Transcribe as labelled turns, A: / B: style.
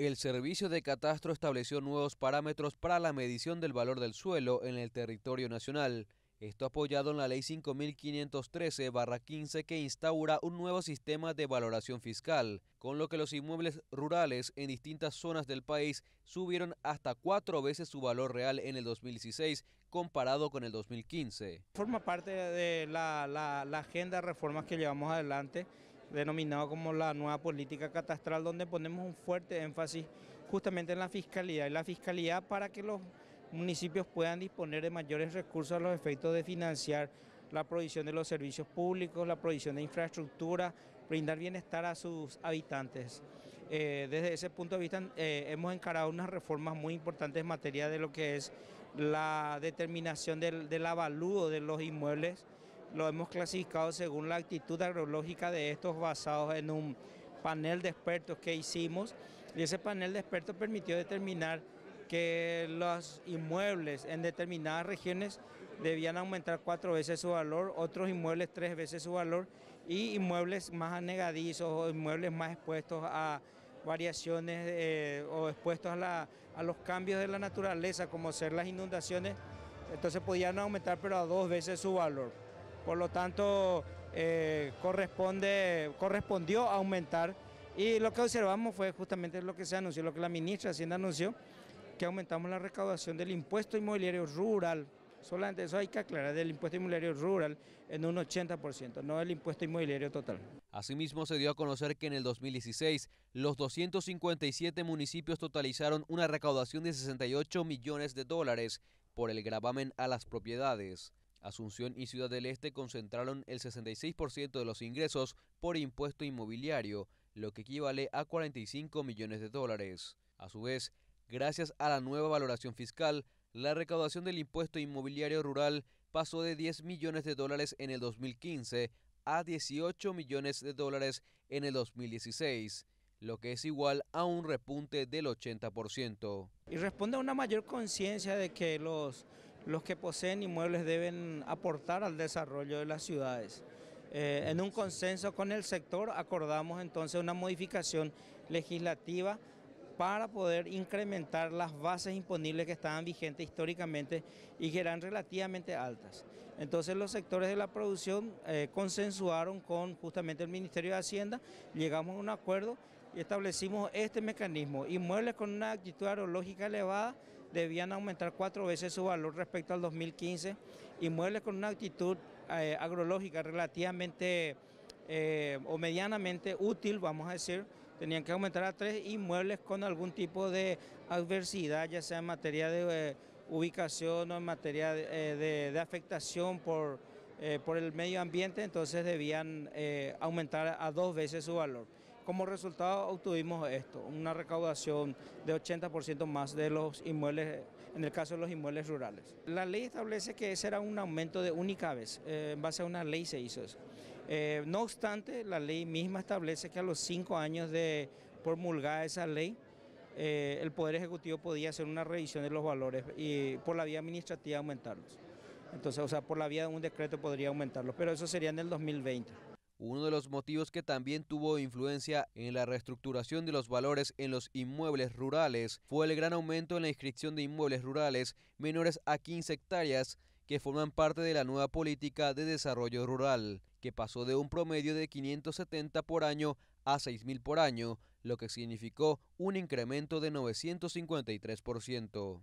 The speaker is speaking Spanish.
A: El Servicio de Catastro estableció nuevos parámetros para la medición del valor del suelo en el territorio nacional. Esto apoyado en la Ley 5513-15 que instaura un nuevo sistema de valoración fiscal, con lo que los inmuebles rurales en distintas zonas del país subieron hasta cuatro veces su valor real en el 2016 comparado con el 2015.
B: Forma parte de la, agenda de reformas que llevamos adelante denominado como la nueva política catastral, donde ponemos un fuerte énfasis justamente en la fiscalidad, y la fiscalidad para que los municipios puedan disponer de mayores recursos a los efectos de financiar la provisión de los servicios públicos, la provisión de infraestructura, brindar bienestar a sus habitantes. Eh, desde ese punto de vista eh, hemos encarado unas reformas muy importantes en materia de lo que es la determinación del, del avalúo de los inmuebles, lo hemos clasificado según la actitud agrológica de estos basados en un panel de expertos que hicimos y ese panel de expertos permitió determinar que los inmuebles en determinadas regiones debían aumentar cuatro veces su valor, otros inmuebles tres veces su valor y inmuebles más anegadizos o inmuebles más expuestos a variaciones eh, o expuestos a los cambios de la naturaleza como ser las inundaciones, entonces podían aumentar pero a dos veces su valor. Por lo tanto, eh, corresponde, correspondió aumentar y lo que observamos fue justamente lo que se anunció, lo que la ministra Hacienda anunció, que aumentamos la recaudación del impuesto inmobiliario rural, solamente eso hay que aclarar, del impuesto inmobiliario rural en un 80%, no del
A: impuesto inmobiliario total. Asimismo, se dio a conocer que en el 2016 los 257 municipios totalizaron una recaudación de 68 millones de dólares por el gravamen a las propiedades. Asunción y Ciudad del Este concentraron el 66% de los ingresos por impuesto inmobiliario, lo que equivale a 45 millones de dólares. A su vez, gracias a la nueva valoración fiscal, la recaudación del impuesto inmobiliario rural pasó de 10 millones de dólares en el 2015 a 18 millones de dólares en el 2016 lo que es igual a un repunte del 80%.
B: Y responde a una mayor conciencia de que los los que poseen inmuebles deben aportar al desarrollo de las ciudades. Eh, en un consenso con el sector acordamos entonces una modificación legislativa para poder incrementar las bases imponibles que estaban vigentes históricamente y que eran relativamente altas. Entonces los sectores de la producción eh, consensuaron con justamente el Ministerio de Hacienda, llegamos a un acuerdo y establecimos este mecanismo, inmuebles con una actitud aerológica elevada debían aumentar cuatro veces su valor respecto al 2015, inmuebles con una actitud eh, agrológica relativamente eh, o medianamente útil, vamos a decir, tenían que aumentar a tres inmuebles con algún tipo de adversidad, ya sea en materia de eh, ubicación o en materia de, afectación por el medio ambiente, entonces debían aumentar a dos veces su valor. Como resultado obtuvimos esto, una recaudación de 80% más de los inmuebles, en el caso de los inmuebles rurales. La ley establece que ese era un aumento de única vez, eh, en base a una ley se hizo eso. Eh, no obstante, la ley misma establece que a los cinco años de promulgada esa ley, eh, el Poder Ejecutivo podía hacer una revisión de los valores y por la vía
A: administrativa aumentarlos. Entonces, o sea, por la vía de un decreto podría aumentarlos, pero eso sería en el 2020 uno de los motivos que también tuvo influencia en la reestructuración de los valores en los inmuebles rurales fue el gran aumento en la inscripción de inmuebles rurales menores a 15 hectáreas que forman parte de la nueva política de desarrollo rural, que pasó de un promedio de 570 por año a 6.000 por año, lo que significó un incremento de 953%.